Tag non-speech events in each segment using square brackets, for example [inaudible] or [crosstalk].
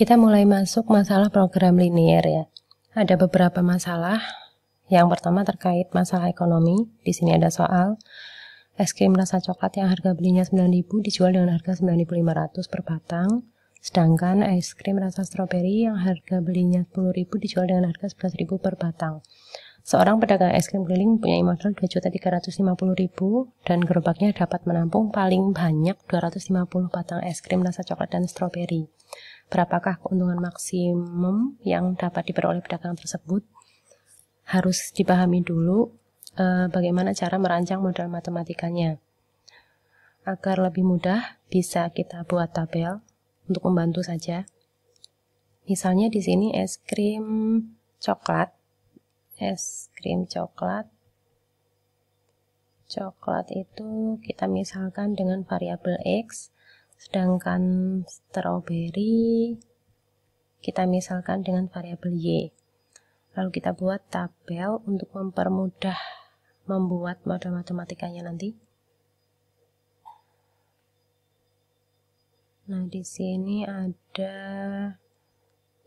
kita mulai masuk masalah program linear ya. Ada beberapa masalah. Yang pertama terkait masalah ekonomi. Di sini ada soal es krim rasa coklat yang harga belinya 9.000 dijual dengan harga 9.500 per batang. Sedangkan es krim rasa stroberi yang harga belinya 10.000 dijual dengan harga 11.000 per batang. Seorang pedagang es krim keliling punya modal 2.350.000 dan gerobaknya dapat menampung paling banyak 250 batang es krim rasa coklat dan stroberi berapakah keuntungan maksimum yang dapat diperoleh pedagang tersebut harus dipahami dulu e, bagaimana cara merancang modal matematikanya agar lebih mudah bisa kita buat tabel untuk membantu saja misalnya di sini es krim coklat es krim coklat coklat itu kita misalkan dengan variabel X Sedangkan strawberry kita misalkan dengan variabel y. Lalu kita buat tabel untuk mempermudah membuat model matematikanya nanti. Nah, di sini ada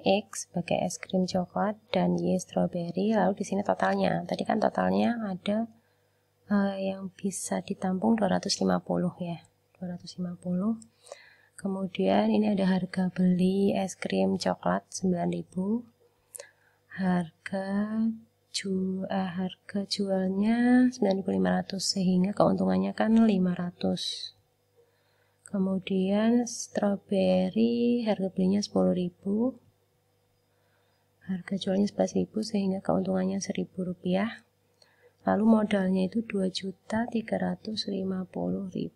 X sebagai es krim coklat dan Y strawberry. Lalu di sini totalnya. Tadi kan totalnya ada uh, yang bisa ditampung 250 ya. 250 kemudian ini ada harga beli es krim coklat 9000 harga jual eh, harga jualnya 9500 sehingga keuntungannya kan 500 kemudian strawberry harga belinya 10000 harga jualnya 11.000 sehingga keuntungannya 1.000 rupiah lalu modalnya itu 2.350.000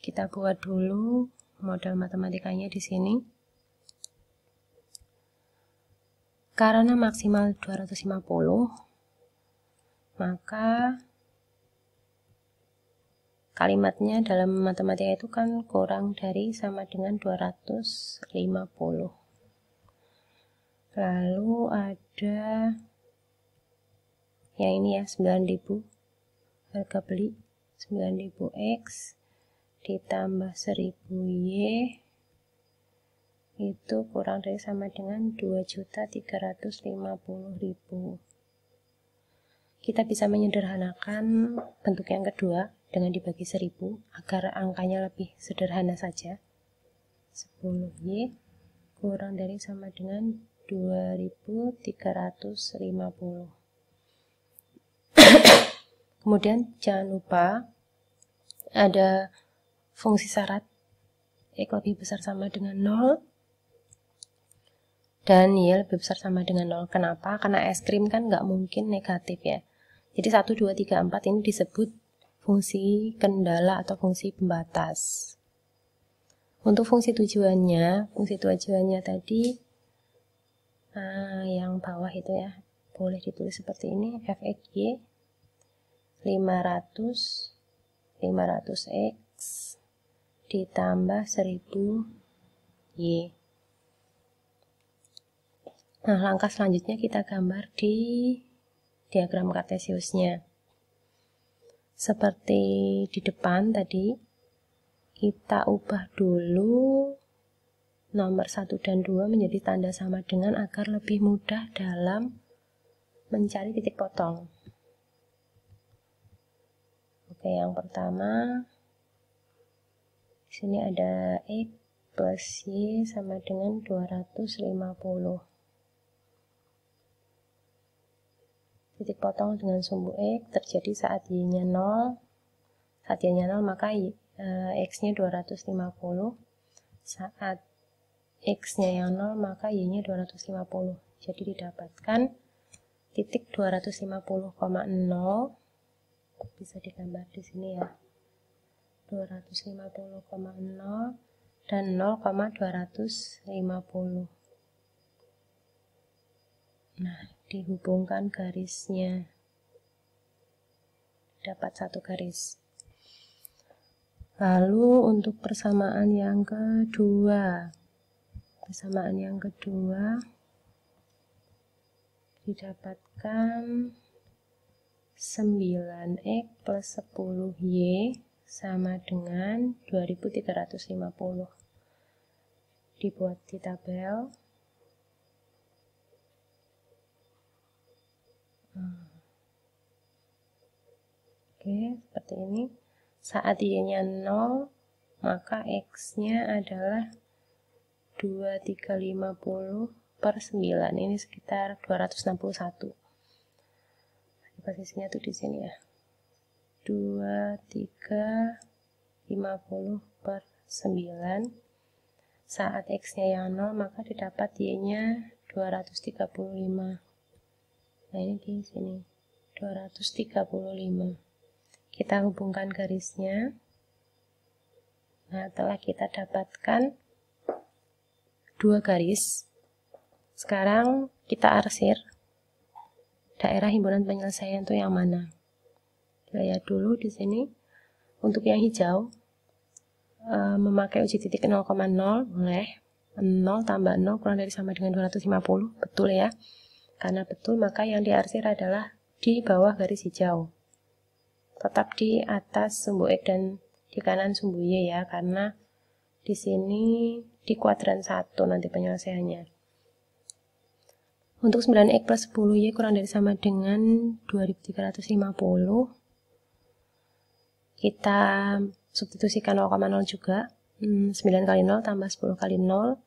kita buat dulu model matematikanya di sini. Karena maksimal 250, maka kalimatnya dalam matematika itu kan kurang dari sama dengan 250. Lalu ada yang ini ya 9000 harga beli 9000X ditambah 1000 Y itu kurang dari sama dengan 2.350.000 kita bisa menyederhanakan bentuk yang kedua dengan dibagi 1000 agar angkanya lebih sederhana saja 10Y kurang dari sama dengan 2350 [coughs] kemudian jangan lupa ada fungsi syarat X lebih besar sama dengan 0 dan Y lebih besar sama dengan 0 kenapa? karena es krim kan nggak mungkin negatif ya jadi 1, 2, 3, 4 ini disebut fungsi kendala atau fungsi pembatas untuk fungsi tujuannya fungsi tujuannya tadi nah, yang bawah itu ya boleh ditulis seperti ini fxy 500 500x ditambah 1000 Y. Nah, langkah selanjutnya kita gambar di diagram kartesiusnya. Seperti di depan tadi, kita ubah dulu nomor 1 dan 2 menjadi tanda sama dengan agar lebih mudah dalam mencari titik potong. Oke, yang pertama sini ada X plus Y sama dengan 250 titik potong dengan sumbu X terjadi saat Y-nya 0 saat Y-nya 0 maka y, e, X-nya 250 saat X-nya yang 0 maka Y-nya 250 jadi didapatkan titik 250,0 bisa digambar di sini ya 250,0 dan 0,250. Nah, dihubungkan garisnya. Dapat satu garis. Lalu untuk persamaan yang kedua. Persamaan yang kedua didapatkan 9x plus 10y sama dengan 2350 dibuat di tabel hmm. oke seperti ini saat y nya 0 maka x nya adalah 2350 per 9 ini sekitar 261 posisinya tuh di sini ya 3, 50 per 9 saat X nya yang 0 maka didapat Y nya 235 nah ini di sini 235 kita hubungkan garisnya nah telah kita dapatkan dua garis sekarang kita arsir daerah himpunan penyelesaian itu yang mana gaya dulu di sini untuk yang hijau uh, memakai uji titik 0,0 boleh 0 tambah 0 kurang dari sama dengan 250 betul ya karena betul maka yang diarsir adalah di bawah garis hijau tetap di atas sumbu X dan di kanan sumbu Y ya karena di sini di kuadran 1 nanti penyelesaiannya untuk 9X plus 10Y kurang dari sama dengan 2350 kita substitusikan 0,0 juga 9 hmm, kali 0 tambah 10 kali 0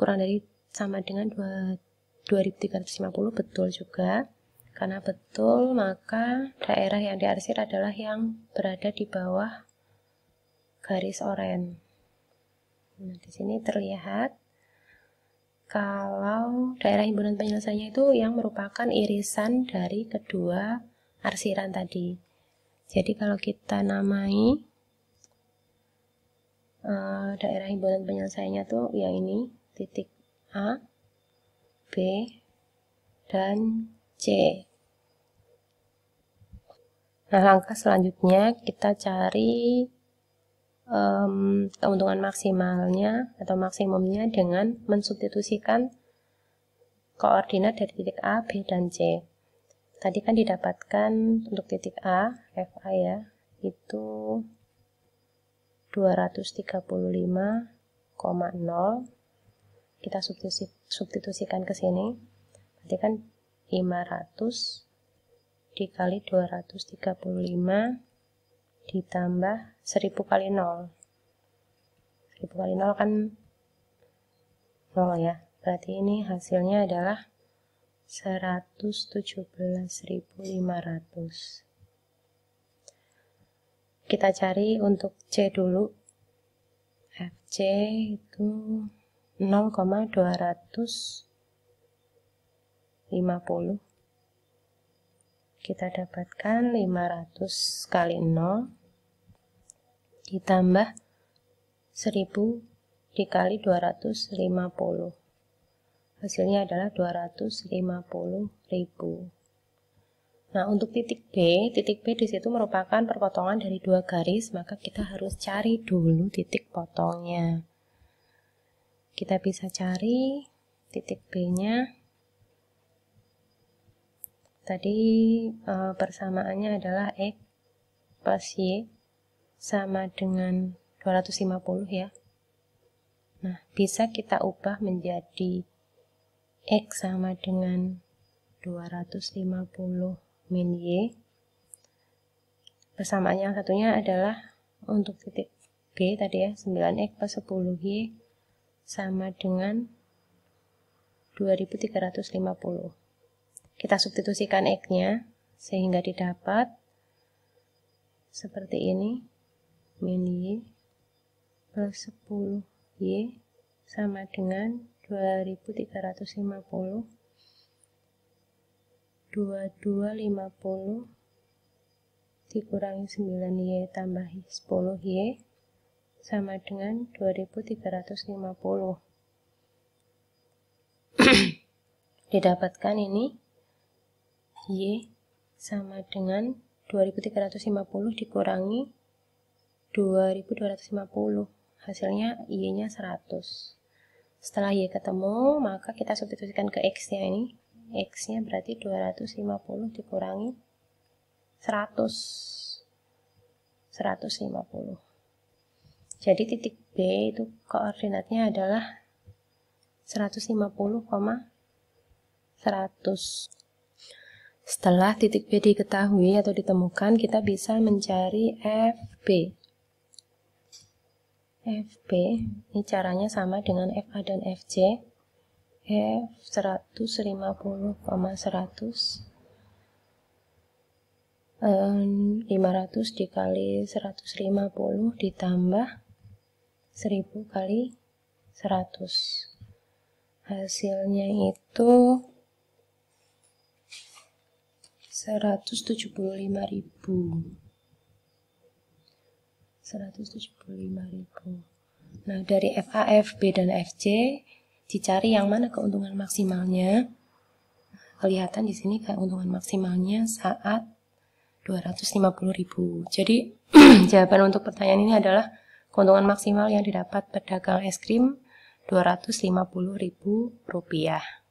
kurang dari sama dengan 2, 2350 betul juga karena betul maka daerah yang diarsir adalah yang berada di bawah garis oranye nah di sini terlihat kalau daerah himpunan penyelesaiannya itu yang merupakan irisan dari kedua arsiran tadi jadi kalau kita namai uh, daerah himpunan penyelesaiannya tuh ya ini titik A, B, dan C. Nah, langkah selanjutnya kita cari um, keuntungan maksimalnya atau maksimumnya dengan mensubstitusikan koordinat dari titik A, B, dan C tadi kan didapatkan untuk titik A, FA ya, itu 235,0 kita substitusi, substitusikan ke sini berarti kan 500 dikali 235 ditambah 1000 kali 0 1000 kali 0 kan 0 ya berarti ini hasilnya adalah 117.500 kita cari untuk C dulu FC itu 0,250 kita dapatkan 500 kali 0 ditambah 1000 dikali 250 hasilnya adalah 250.000 Nah, untuk titik B, titik B di situ merupakan perpotongan dari dua garis, maka kita harus cari dulu titik potongnya. Kita bisa cari titik B-nya. Tadi eh, persamaannya adalah X plus Y sama dengan 250 ya. Nah, bisa kita ubah menjadi X sama dengan 250 min Y. persamaan yang satunya adalah untuk titik B tadi ya, 9X plus 10Y sama dengan 2350. Kita substitusikan X-nya sehingga didapat seperti ini, min Y plus 10Y sama dengan 2350 2250 dikurangi 9 Y tambah 10 Y sama dengan 2350 [clears throat] didapatkan ini Y sama dengan 2350 dikurangi 2250 hasilnya Y nya 100 setelah Y ketemu maka kita substitusikan ke X nya ini X nya berarti 250 dikurangi 100 150 jadi titik B itu koordinatnya adalah 150, 100. setelah titik B diketahui atau ditemukan kita bisa mencari FB FB ini caranya sama dengan FA dan FJ F 150,100 500 dikali 150 ditambah 1000 kali 100 hasilnya itu 175.000 175.000. Nah, dari FAF, B dan FC dicari yang mana keuntungan maksimalnya. Kelihatan di sini keuntungan maksimalnya saat 250.000. Jadi, [clears throat] jawaban untuk pertanyaan ini adalah keuntungan maksimal yang didapat pedagang es krim 250.000 rupiah.